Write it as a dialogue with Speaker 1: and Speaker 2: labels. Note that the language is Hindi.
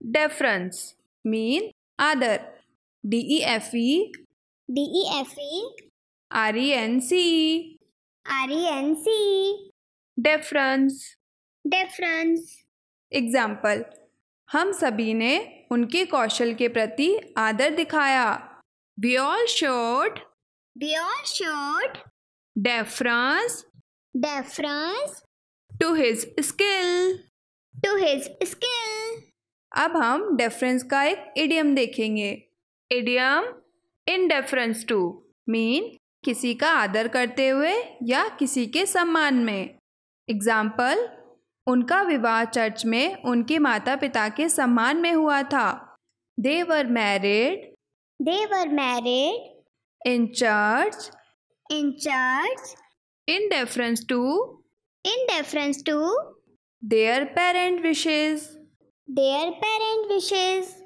Speaker 1: Deference mean other. D E F E D E F E R E N C R E N C Deference Deference example हम सभी ने उनके कौशल के प्रति आदर दिखाया we all showed we all showed deference deference to his skill to his skill अब हम डेफरेंस का एक इडियम देखेंगे idiom in deference to mean किसी का आदर करते हुए या किसी के सम्मान में एग्जाम्पल उनका विवाह चर्च में उनके माता पिता के सम्मान में हुआ था they were married they were married in church in church in deference to in deference to their parent wishes their parent wishes.